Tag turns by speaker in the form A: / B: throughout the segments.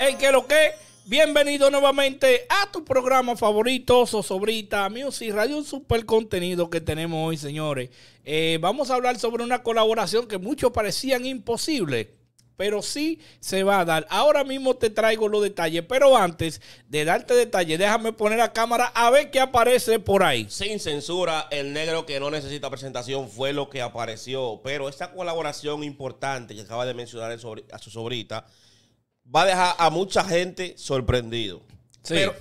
A: Hey, que lo que. Bienvenido nuevamente a tu programa favorito, Sosobrita Music Radio. Un super contenido que tenemos hoy, señores. Eh, vamos a hablar sobre una colaboración que muchos parecían imposible pero sí se va a dar. Ahora mismo te traigo los detalles, pero antes de darte detalles, déjame poner la
B: cámara a ver qué aparece por ahí. Sin censura, el negro que no necesita presentación fue lo que apareció, pero esta colaboración importante que acaba de mencionar a su sobrita va a dejar a mucha gente sorprendido.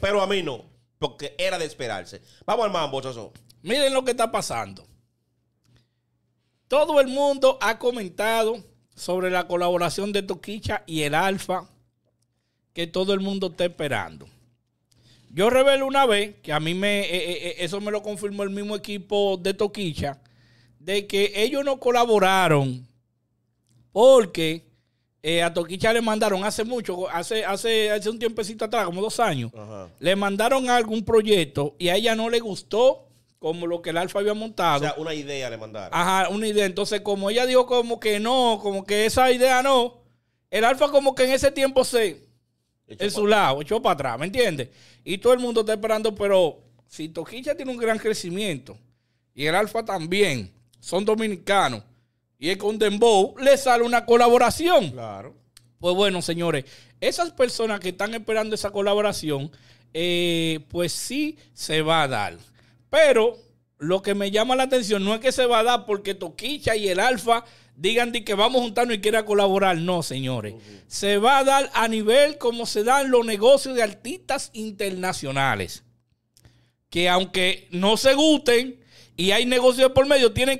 B: Pero, a mí no, porque era de esperarse. Vamos al mambo, Miren lo que está pasando.
A: Todo el mundo ha comentado sobre la colaboración de Toquicha y el Alfa que todo el mundo está esperando. Yo revelo una vez, que a mí me, eh, eh, eh, eso me lo confirmó el mismo equipo de Toquicha, de que ellos no colaboraron porque eh, a Toquicha le mandaron hace mucho, hace, hace, hace un tiempecito atrás, como dos años, le mandaron algún proyecto y a ella no le gustó como lo que el Alfa había montado. O sea,
B: una idea le mandaron.
A: Ajá, una idea. Entonces, como ella dijo como que no, como que esa idea no, el Alfa como que en ese tiempo se... en su lado, echó para atrás, ¿me entiendes? Y todo el mundo está esperando, pero si Toquicha tiene un gran crecimiento y el Alfa también, son dominicanos y el con Dembow, le sale una colaboración. Claro. Pues bueno, señores, esas personas que están esperando esa colaboración, eh, pues sí se va a dar. Pero lo que me llama la atención no es que se va a dar porque Toquicha y el Alfa digan de que vamos juntarnos y quiera colaborar. No, señores. Se va a dar a nivel como se dan los negocios de artistas internacionales. Que aunque no se gusten, y hay negocios por medio, tienen que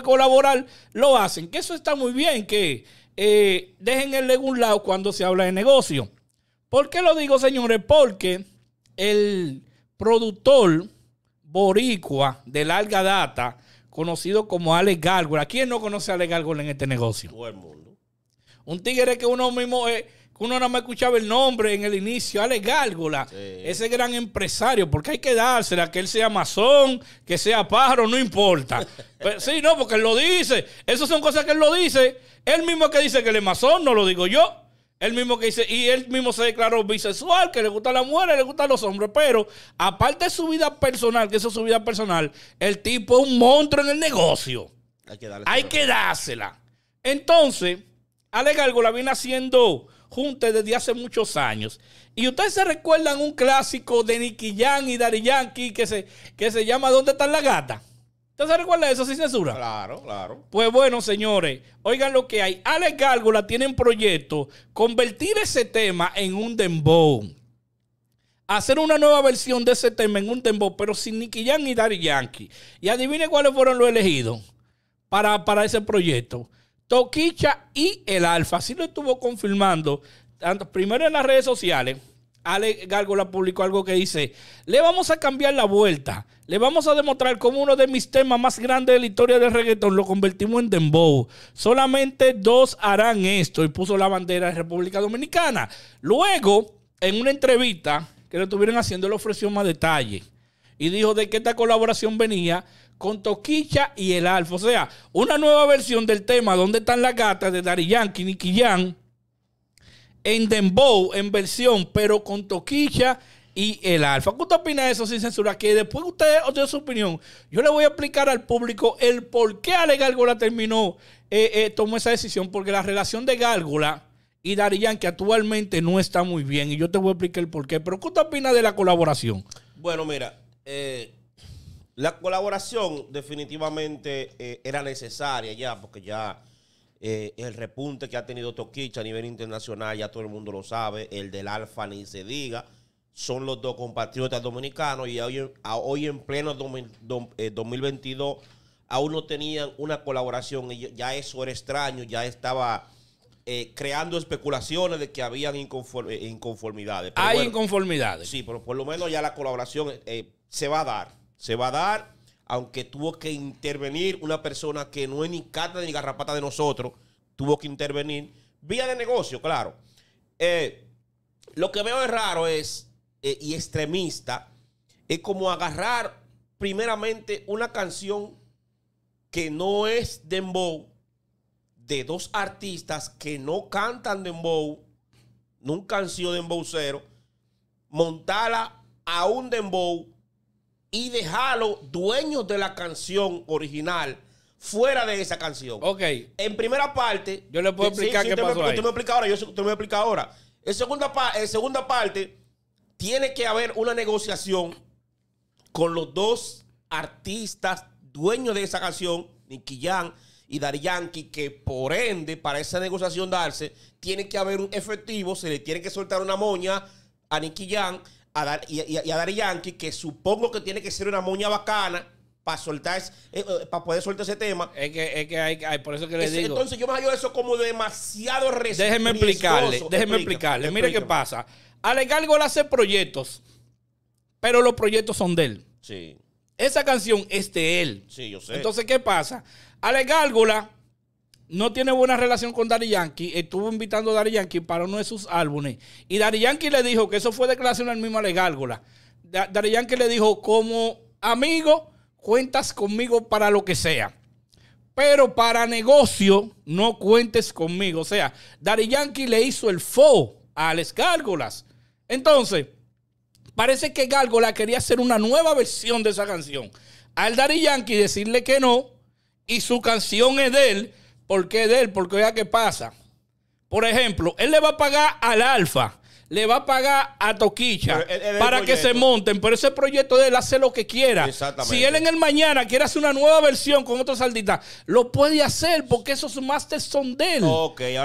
A: colaborar, lo hacen. Que eso está muy bien, que eh, dejen el en un lado cuando se habla de negocio. ¿Por qué lo digo, señores? Porque el productor boricua de larga data, conocido como Alex Gargoyle, ¿quién no conoce a Alex Gargoyle en este negocio? Todo el mundo. Un tigre que uno mismo... es. Eh, uno nada más escuchaba el nombre en el inicio, Ale Gárgola, ese gran empresario, porque hay que dársela, que él sea masón, que sea pájaro, no importa. Pues, sí, no, porque él lo dice. Esas son cosas que él lo dice. Él mismo que dice que él es masón, no lo digo yo. Él mismo que dice, y él mismo se declaró bisexual, que le gusta la mujeres, le gustan los hombres. Pero aparte de su vida personal, que eso es su vida personal, el tipo es un monstruo en el negocio. Hay que, dársela. Entonces, Ale Gárgola viene haciendo Juntes desde hace muchos años. Y ustedes se recuerdan un clásico de Nicky Yan y Dari Yankee que se, que se llama ¿Dónde está la gata? ¿Ustedes se recuerdan eso sin censura? Claro, claro. Pues bueno, señores, oigan lo que hay. Alex Gárgola tiene un proyecto convertir ese tema en un dembow. Hacer una nueva versión de ese tema en un dembow, pero sin Nicky Yan y Dari Yankee. Y adivinen cuáles fueron los elegidos para, para ese proyecto. Toquicha y el Alfa. Así lo estuvo confirmando, tanto, primero en las redes sociales. Ale Gargola publicó algo que dice, le vamos a cambiar la vuelta, le vamos a demostrar cómo uno de mis temas más grandes de la historia del reggaetón lo convertimos en dembow. Solamente dos harán esto y puso la bandera de República Dominicana. Luego, en una entrevista que lo estuvieron haciendo, le ofreció más detalle y dijo de que esta colaboración venía con Toquicha y el Alfa. O sea, una nueva versión del tema ¿Dónde están las gatas? de Dari Yankee, Nicky en Dembow, en versión, pero con Toquicha y el Alfa. ¿Qué usted opina de eso sin censura? Que después ustedes usted su opinión, yo le voy a explicar al público el por qué Ale Gárgola terminó, eh, eh, tomó esa decisión, porque la relación de Gárgola y darían que actualmente no está muy bien y yo te voy a explicar el por qué. Pero ¿qué usted opinas de la colaboración?
B: Bueno, mira, eh la colaboración definitivamente eh, era necesaria ya, porque ya eh, el repunte que ha tenido Toquicha a nivel internacional, ya todo el mundo lo sabe, el del Alfa ni se diga, son los dos compatriotas dominicanos y hoy, en pleno 2022 eh, aún no tenían una colaboración y ya eso era extraño, ya estaba... creando especulaciones de que habían inconformidades. Hay inconformidades. Sí, pero por lo menos ya la colaboración se va a dar se va a dar, aunque tuvo que intervenir una persona que no es ni carta ni garrapata de nosotros, tuvo que intervenir. Vía de negocio, claro. Eh, lo que veo es raro es, eh, y extremista, es como agarrar primeramente una canción que no es dembow, de dos artistas que no cantan dembow, nunca han sido dembow cero, montarla a un dembow y dejarlo dueños de la canción original fuera de esa canción. Ok. En primera parte. Yo le puedo explicar sí, qué pasó me, Tú me explicas ahora, yo te me explicar ahora. En segunda, en segunda parte, tiene que haber una negociación con los dos artistas dueños de esa canción, Nicky Jan y Daddy Yankee, que por ende, para esa negociación darse, tiene que haber un efectivo, se le tiene que soltar una moña a Nicky Jan Dar y, a Dari Yankee, que supongo que tiene que ser una moña bacana para soltar, eh, eh, para poder soltar ese tema. Es
A: que, es que hay, por eso
B: que le digo. Entonces yo me hallo eso como demasiado resistoso. déjeme explicarle, déjeme explicarle. Mire qué
A: pasa. Ale Gol hace proyectos, pero los proyectos son de él. Sí. Esa canción es de él. Sí, yo sé. Entonces, ¿qué pasa? Ale Gálgola no tiene buena relación con Daddy Yankee, estuvo invitando a Daddy Yankee para uno de sus álbumes. Y Daddy Yankee le dijo que eso fue declaración al mismo Gárgola Daddy Yankee le dijo, como amigo, cuentas conmigo para lo que sea. Pero para negocio, no cuentes conmigo. O sea, Daddy Yankee le hizo el fo a Alex Gárgolas. Entonces, parece que Gárgola quería hacer una nueva versión de esa canción. Al Daddy Yankee decirle que no, y su canción es de él, ¿Por qué de él? Porque vea qué pasa. Por ejemplo, él le va a pagar al Alfa, le va a pagar a Toquicha para que se monten, pero ese proyecto de él hace lo que quiera. Si él en el mañana quiere hacer una nueva versión con otros saldita, lo puede hacer porque esos masters son de él.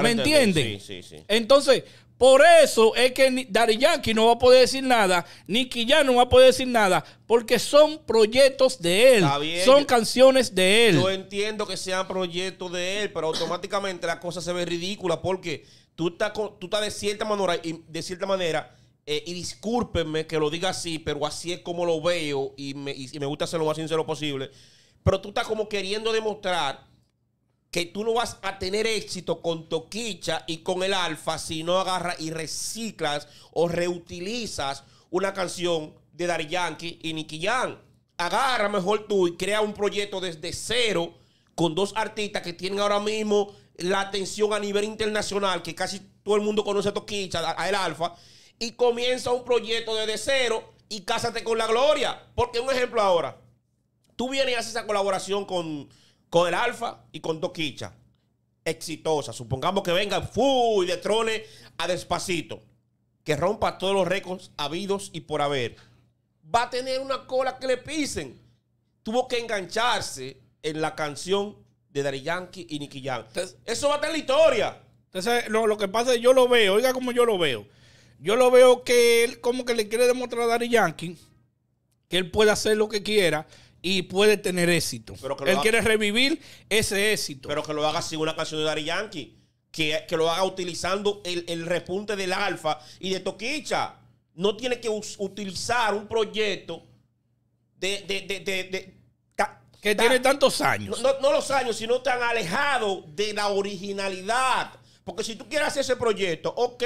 A: ¿Me entiendes? Sí, sí, sí. Entonces, por eso es que Daddy Yankee no va a poder decir nada, Nicky ya no va a poder decir nada,
B: porque son proyectos
A: de él, son canciones de él. Yo
B: entiendo que sean proyectos de él, pero automáticamente la cosa se ve ridícula porque tú estás, de cierta manera, y de cierta manera eh, y discúlpenme que lo diga así, pero así es como lo veo y me, gusta hacerlo lo más sincero posible, pero tú estás como queriendo demostrar que tú no vas a tener éxito con Toquicha y con el Alfa si no agarras y reciclas o reutilizas una canción de Dari Yankee y Nicky Jam. Agarra mejor tú y crea un proyecto desde cero con dos artistas que tienen ahora mismo la atención a nivel internacional, que casi todo el mundo conoce a Toquicha, a, el Alfa, y comienza un proyecto desde cero y cásate con la gloria. Porque un ejemplo ahora, tú vienes y haces esa colaboración con con el Alfa y con Doquicha. Exitosa. Supongamos que venga full de Trone a despacito. Que rompa todos los récords habidos y por haber. Va a tener una cola que le pisen. Tuvo que engancharse en la canción de Dari Yankee y Nicky Jam. Eso va a tener la historia. Entonces, lo, que pasa es que yo lo veo, oiga
A: como yo lo veo. Yo lo veo que él como que le quiere demostrar a Dari Yankee
B: que él puede hacer lo que quiera y
A: puede tener éxito. Él quiere
B: revivir ese éxito. Pero que lo haga sin una canción de Dari Yankee. Que, lo haga utilizando el, repunte del Alfa y de Toquicha. No tiene que utilizar un proyecto de, que tiene tantos años. No, no, los años, sino tan alejado de la originalidad. Porque si tú quieres hacer ese proyecto, ok,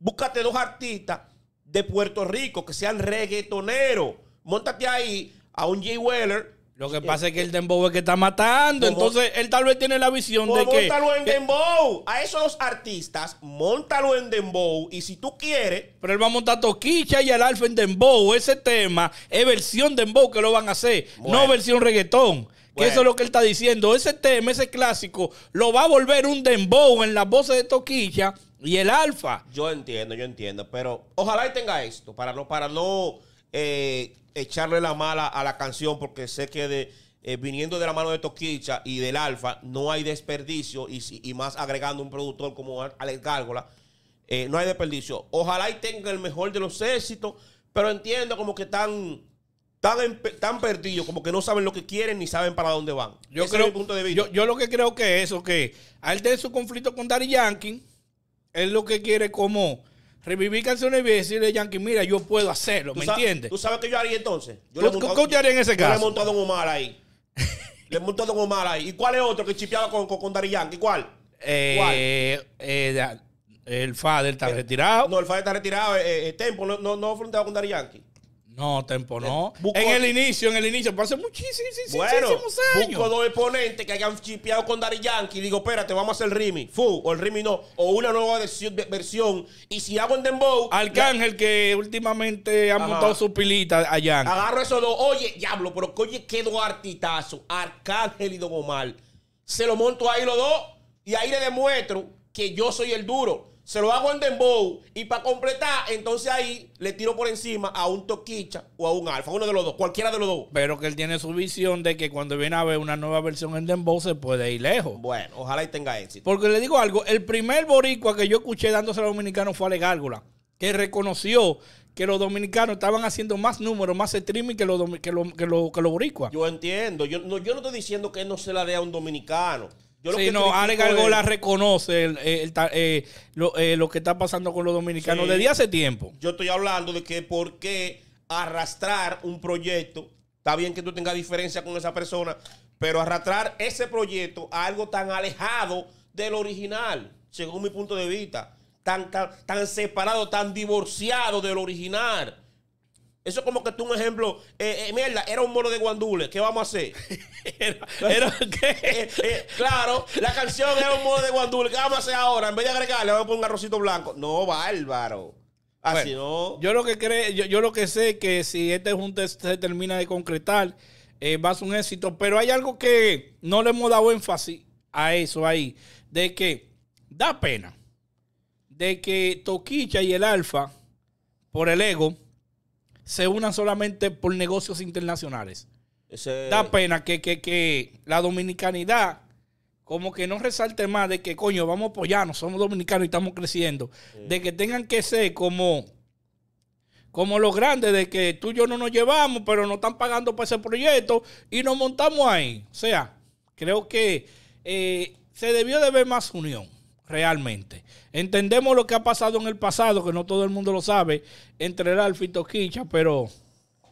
B: búscate dos artistas de Puerto Rico que sean reggaetoneros. montate ahí a un Jay Weller. Lo que eh, pasa es que eh, el Dembow es que está matando. Entonces,
A: él tal vez tiene la visión de que. Móntalo en
B: Dembow. A esos artistas, montalo en Dembow. Y si tú
A: quieres. Pero él va a montar Toquicha y al Alfa en Dembow. Ese tema es versión Dembow que lo van a hacer, no versión reggaetón. Que eso es lo que él está diciendo. Ese tema, ese clásico, lo va a volver un Dembow en las voces de Toquicha y el Alfa.
B: Yo entiendo, yo entiendo. Pero ojalá y tenga esto para no. Para no eh, echarle la mala a la canción porque sé que eh, viniendo de la mano de Toquicha y del Alfa no hay desperdicio y, más agregando un productor como Alex Gárgola, eh, no hay desperdicio. Ojalá y tenga el mejor de los éxitos, pero entiendo como que están tan, tan perdidos, como que no saben lo que quieren ni saben para dónde van. Yo creo,
A: Yo, lo que creo que es eso, que al de su conflicto con Daddy Yankee, es lo que quiere
B: como Reviví canciones viejas y decirle a Yankee, mira, yo puedo hacerlo, ¿me entiendes? ¿Tú sabes qué yo haría entonces? ¿Qué usted haría en ese caso? le he montado un Don Omar ahí. le he montado un Don Omar ahí. ¿Y cuál es otro que chipeaba con, con, Dari Yankee? ¿Cuál? Eh, Eh, el Fader está eh, retirado. No, el Fader está retirado. Eh, eh, Tempo no, no, no con Dari Yankee. No, Tempo no. Eh, en el inicio, en el inicio, hace muchísimos, bueno, años. Busco dos exponentes que hayan chipeado con Dari Yankee y digo, espérate, vamos a hacer el Rimi. Fu, o el Rimi no, o una nueva versión. Y si hago en Dembow. Arcángel, que últimamente ha montado su
A: pilita allá. Agarro
B: esos dos. Oye, diablo, pero oye, quedó artitazo. Arcángel y Don Omar. Se lo monto ahí los dos y ahí le demuestro que yo soy el duro se lo hago en dembow y para completar, entonces ahí le tiro por encima a un toquicha o a un alfa, uno de los dos, cualquiera de los dos.
A: Pero que él tiene su visión de que cuando viene a ver una nueva versión en dembow se puede ir lejos. Bueno,
B: ojalá y tenga
A: éxito. Porque le digo algo, el primer boricua que yo escuché dándose a los dominicanos fue a Legálgula, que reconoció que los dominicanos estaban haciendo más números, más streaming que los que boricuas.
B: Yo entiendo, yo no, yo no estoy diciendo que él no se la dé a un dominicano. Yo sí, no, Ale Gargola
A: reconoce el, eh, eh, lo, eh, lo, que está pasando
B: con los dominicanos desde hace tiempo. Yo estoy hablando de que por qué arrastrar un proyecto, está bien que tú tengas diferencia con esa persona, pero arrastrar ese proyecto a algo tan alejado del original, según mi punto de vista, tan, tan, tan separado, tan divorciado del original eso es como que tú un ejemplo, eh, eh, mierda, era un mono de guandules. ¿qué vamos a hacer? Eh, claro, la canción era un mono de guandule, ¿qué vamos a hacer ahora? En vez de agregarle, vamos a poner un arrocito blanco. No, bárbaro.
A: Así no. Yo lo que creo, yo, yo, lo que sé es que si este junte se termina de concretar, va a ser un éxito. Pero hay algo que no le hemos dado énfasis a eso ahí, de que da pena de que Toquicha y el Alfa, por el ego, se unan solamente por negocios internacionales. Da pena que, que, que, la dominicanidad como que no resalte más de que, coño, vamos a apoyarnos, somos dominicanos y estamos creciendo. De que tengan que ser como, como los grandes, de que tú y yo no nos llevamos, pero nos están pagando por ese proyecto y nos montamos ahí. O sea, creo que eh, se debió de ver más unión, realmente. Entendemos lo que ha pasado en el pasado, que no todo el mundo lo sabe, entre el y Toquicha, pero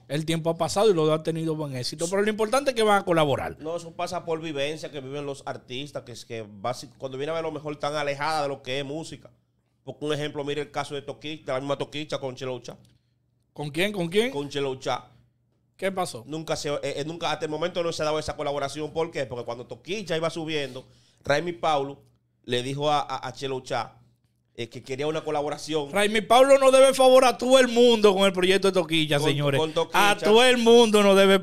A: el tiempo ha pasado y lo ha tenido buen éxito. Pero lo importante es que van a colaborar.
B: No, eso pasa por vivencia que viven los artistas, que es que cuando viene a ver lo mejor tan alejada de lo que es música. por un ejemplo, mire el caso de Toquicha, de la misma Toquicha con Chelocha. ¿Con quién? ¿Con quién? Con Chelocha. ¿Qué pasó? Nunca se, eh, eh, nunca, hasta el momento no se ha dado esa colaboración. ¿Por qué? Porque cuando Toquicha iba subiendo, Raimi Paulo le dijo a, a, a es eh, que quería una colaboración.
A: Raimi Pablo no debe favor a todo el mundo con el proyecto de Toquilla, señores. A todo
B: el mundo no debe,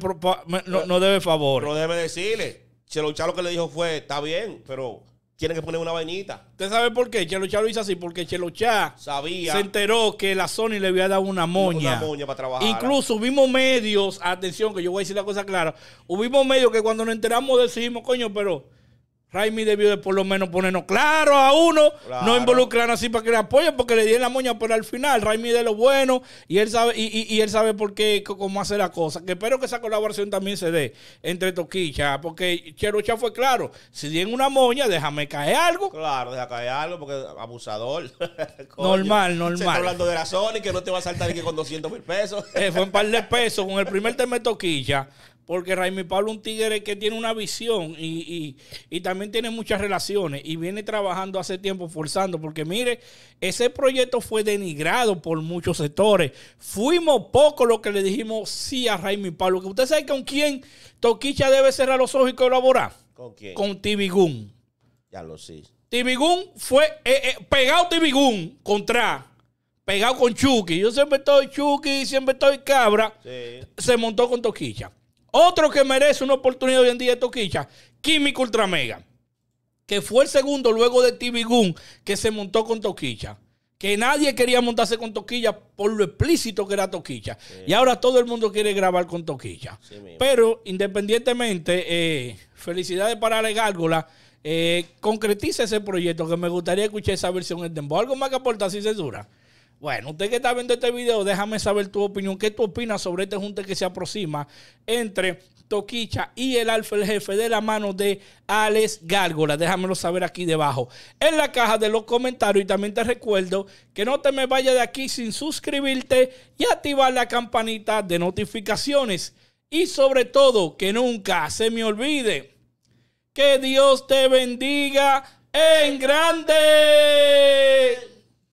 B: no, no debe favor. Pero decirle, Chelo lo que le dijo fue, está bien, pero tienen que poner una vainita. ¿Usted sabe por qué? Chelo Chá lo hizo así, porque Chelo Chá
A: sabía. Se enteró que la Sony le había dado una moña. Una moña para trabajar. Incluso hubimos medios, atención, que yo voy a decir la cosa clara. Hubimos medios que cuando nos enteramos decimos, coño, pero Raimi debió de por lo menos ponernos claro a uno, no involucrar así para que le apoyen, porque le dieron la moña, pero al final Raimi de lo bueno y él sabe y, él sabe por qué cómo hacer la cosa. Que espero que esa colaboración también se dé entre Toquilla porque Cherocha fue claro, si dieron una moña, déjame caer algo.
B: Claro, déjame caer algo porque abusador. normal, normal. Se hablando de la Sony que no te va a saltar ni que con 200 mil pesos.
A: Eh, fue un par de pesos con el primer tema de Toquicha. Porque Raimi Pablo es un tigre que tiene una visión y, también tiene muchas relaciones y viene trabajando hace tiempo forzando. Porque mire, ese proyecto fue denigrado por muchos sectores. Fuimos pocos los que le dijimos sí a Raimi Pablo. Que usted sabe con quién Toquicha debe cerrar los ojos y colaborar.
B: ¿Con quién? Con
A: Tibigún. Ya lo sé. Tibigún fue eh, eh, pegado Tibigún contra pegado con Chucky. Yo siempre estoy Chucky, siempre estoy Cabra. Se montó con Toquicha. Otro que merece una oportunidad hoy en día es Toquicha, Químico Ultramega, que fue el segundo luego de Goon que se montó con Toquicha. Que nadie quería montarse con Toquilla por lo explícito que era Toquilla. Y ahora todo el mundo quiere grabar con Toquilla. Pero independientemente, eh, felicidades para la Gárgola. Eh, concretiza ese proyecto que me gustaría escuchar esa versión en dembo. ¿Algo más que aportar sin dura? Bueno, usted que está viendo este video, déjame saber tu opinión. ¿Qué tú opinas sobre este junte que se aproxima entre Toquicha y el alfa, el jefe de la mano de Alex Gárgola? Déjamelo saber aquí debajo en la caja de los comentarios. Y también te recuerdo que no te me vayas de aquí sin suscribirte y activar la campanita de notificaciones. Y sobre todo, que nunca se me olvide que Dios te bendiga en grande.